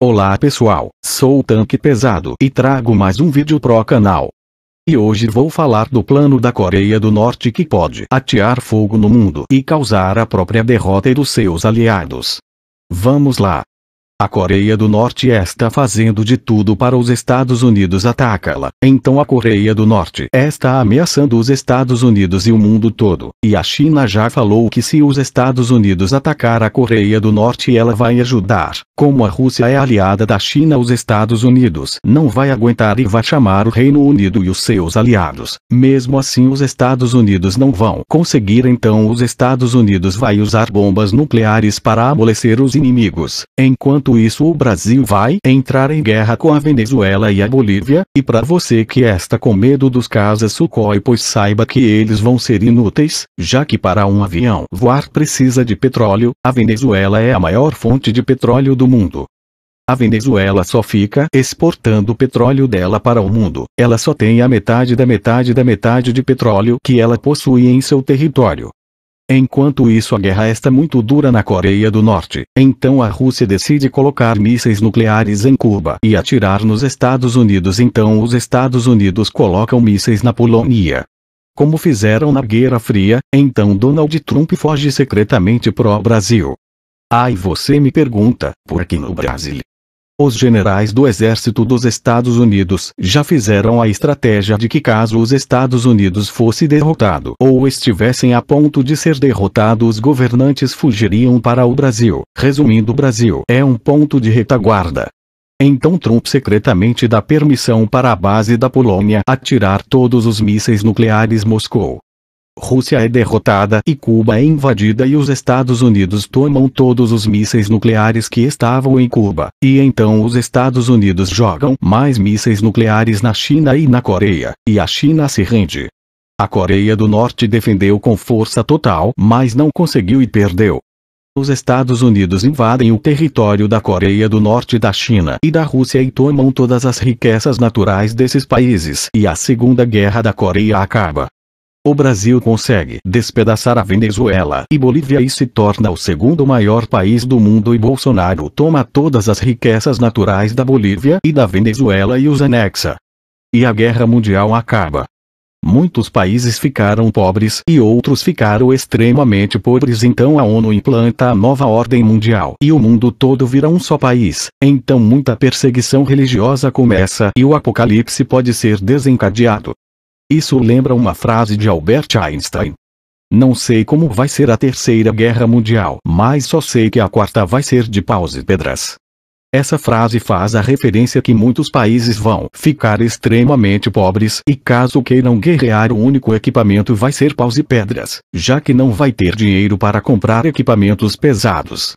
Olá pessoal, sou o Tanque Pesado e trago mais um vídeo pro canal. E hoje vou falar do plano da Coreia do Norte que pode atear fogo no mundo e causar a própria derrota e dos seus aliados. Vamos lá. A Coreia do Norte está fazendo de tudo para os Estados Unidos atacá-la. Então a Coreia do Norte está ameaçando os Estados Unidos e o mundo todo. E a China já falou que se os Estados Unidos atacar a Coreia do Norte ela vai ajudar. Como a Rússia é aliada da China os Estados Unidos não vai aguentar e vai chamar o Reino Unido e os seus aliados. Mesmo assim os Estados Unidos não vão conseguir então os Estados Unidos vai usar bombas nucleares para amolecer os inimigos. Enquanto Enquanto isso o Brasil vai entrar em guerra com a Venezuela e a Bolívia, e para você que é está com medo dos casas Sukhoi pois saiba que eles vão ser inúteis, já que para um avião voar precisa de petróleo, a Venezuela é a maior fonte de petróleo do mundo. A Venezuela só fica exportando o petróleo dela para o mundo. Ela só tem a metade da metade da metade de petróleo que ela possui em seu território. Enquanto isso a guerra está muito dura na Coreia do Norte. Então a Rússia decide colocar mísseis nucleares em Cuba e atirar nos Estados Unidos. Então os Estados Unidos colocam mísseis na Polônia. Como fizeram na Guerra Fria, então Donald Trump foge secretamente pro Brasil. Ah, e você me pergunta, por que no Brasil? Os generais do Exército dos Estados Unidos já fizeram a estratégia de que caso os Estados Unidos fosse derrotado ou estivessem a ponto de ser derrotado os governantes fugiriam para o Brasil. Resumindo o Brasil é um ponto de retaguarda. Então Trump secretamente dá permissão para a base da Polônia atirar todos os mísseis nucleares Moscou. Rússia é derrotada e Cuba é invadida e os Estados Unidos tomam todos os mísseis nucleares que estavam em Cuba. E então os Estados Unidos jogam mais mísseis nucleares na China e na Coreia, e a China se rende. A Coreia do Norte defendeu com força total, mas não conseguiu e perdeu. Os Estados Unidos invadem o território da Coreia do Norte da China e da Rússia e tomam todas as riquezas naturais desses países e a Segunda Guerra da Coreia acaba. O Brasil consegue despedaçar a Venezuela e Bolívia e se torna o segundo maior país do mundo e Bolsonaro toma todas as riquezas naturais da Bolívia e da Venezuela e os anexa. E a guerra mundial acaba. Muitos países ficaram pobres e outros ficaram extremamente pobres, então a ONU implanta a nova ordem mundial e o mundo todo vira um só país. Então muita perseguição religiosa começa e o apocalipse pode ser desencadeado. Isso lembra uma frase de Albert Einstein. Não sei como vai ser a terceira guerra mundial, mas só sei que a quarta vai ser de paus e pedras. Essa frase faz a referência que muitos países vão ficar extremamente pobres e caso queiram guerrear o único equipamento vai ser paus e pedras, já que não vai ter dinheiro para comprar equipamentos pesados.